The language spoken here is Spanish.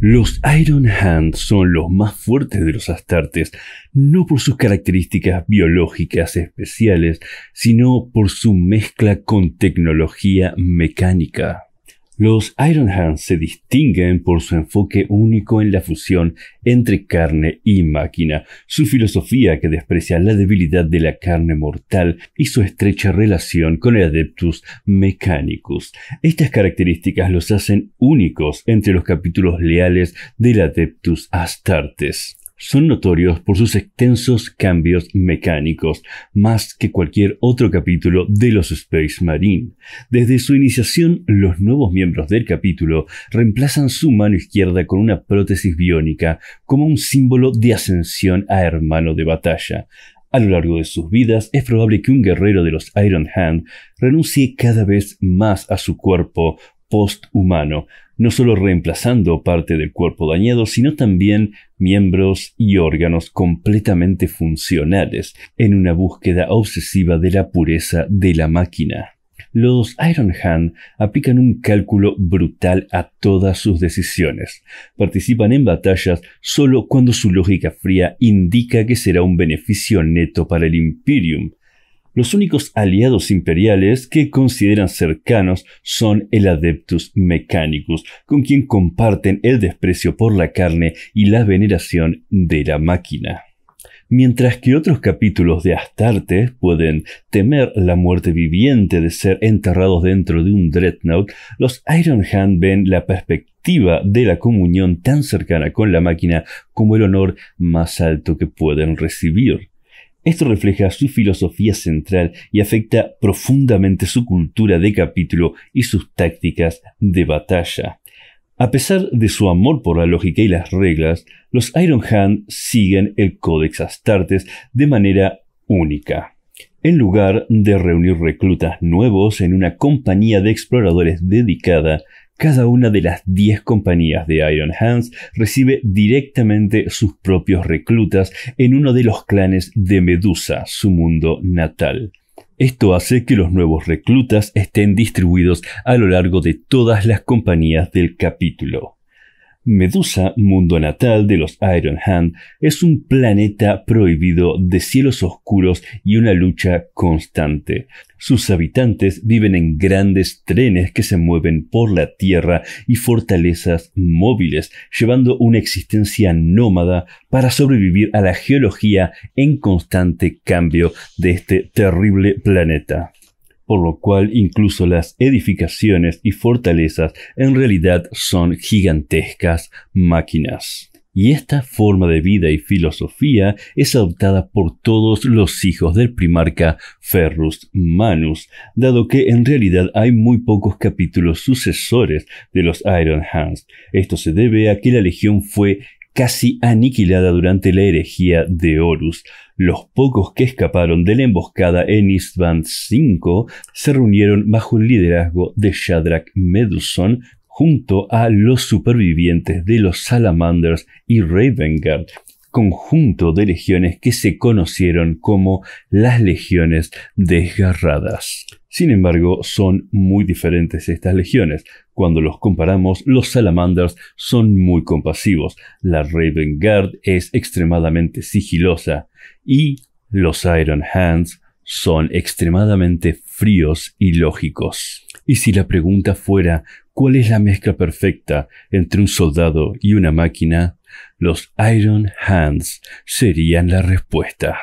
Los Iron Hands son los más fuertes de los Astartes, no por sus características biológicas especiales, sino por su mezcla con tecnología mecánica. Los Iron Hands se distinguen por su enfoque único en la fusión entre carne y máquina, su filosofía que desprecia la debilidad de la carne mortal y su estrecha relación con el Adeptus Mechanicus. Estas características los hacen únicos entre los capítulos leales del Adeptus Astartes son notorios por sus extensos cambios mecánicos, más que cualquier otro capítulo de los Space Marine. Desde su iniciación, los nuevos miembros del capítulo reemplazan su mano izquierda con una prótesis biónica como un símbolo de ascensión a hermano de batalla. A lo largo de sus vidas es probable que un guerrero de los Iron Hand renuncie cada vez más a su cuerpo posthumano, no solo reemplazando parte del cuerpo dañado, sino también miembros y órganos completamente funcionales, en una búsqueda obsesiva de la pureza de la máquina. Los Iron Hand aplican un cálculo brutal a todas sus decisiones. Participan en batallas solo cuando su lógica fría indica que será un beneficio neto para el Imperium, los únicos aliados imperiales que consideran cercanos son el Adeptus Mechanicus, con quien comparten el desprecio por la carne y la veneración de la máquina. Mientras que otros capítulos de Astarte pueden temer la muerte viviente de ser enterrados dentro de un dreadnought, los Iron Hand ven la perspectiva de la comunión tan cercana con la máquina como el honor más alto que pueden recibir. Esto refleja su filosofía central y afecta profundamente su cultura de capítulo y sus tácticas de batalla. A pesar de su amor por la lógica y las reglas, los Iron Hand siguen el Códex Astartes de manera única. En lugar de reunir reclutas nuevos en una compañía de exploradores dedicada, cada una de las 10 compañías de Iron Hands recibe directamente sus propios reclutas en uno de los clanes de Medusa, su mundo natal. Esto hace que los nuevos reclutas estén distribuidos a lo largo de todas las compañías del capítulo. Medusa, mundo natal de los Iron Hand, es un planeta prohibido de cielos oscuros y una lucha constante. Sus habitantes viven en grandes trenes que se mueven por la Tierra y fortalezas móviles, llevando una existencia nómada para sobrevivir a la geología en constante cambio de este terrible planeta por lo cual incluso las edificaciones y fortalezas en realidad son gigantescas máquinas. Y esta forma de vida y filosofía es adoptada por todos los hijos del primarca Ferrus Manus, dado que en realidad hay muy pocos capítulos sucesores de los Iron Hands. Esto se debe a que la legión fue casi aniquilada durante la herejía de Horus. Los pocos que escaparon de la emboscada en Istvan V se reunieron bajo el liderazgo de Shadrach Meduson junto a los supervivientes de los Salamanders y Ravengard, conjunto de legiones que se conocieron como las legiones desgarradas. Sin embargo, son muy diferentes estas legiones. Cuando los comparamos, los salamanders son muy compasivos, la Raven Guard es extremadamente sigilosa y los Iron Hands son extremadamente fríos y lógicos. Y si la pregunta fuera, ¿cuál es la mezcla perfecta entre un soldado y una máquina? Los Iron Hands serían la respuesta.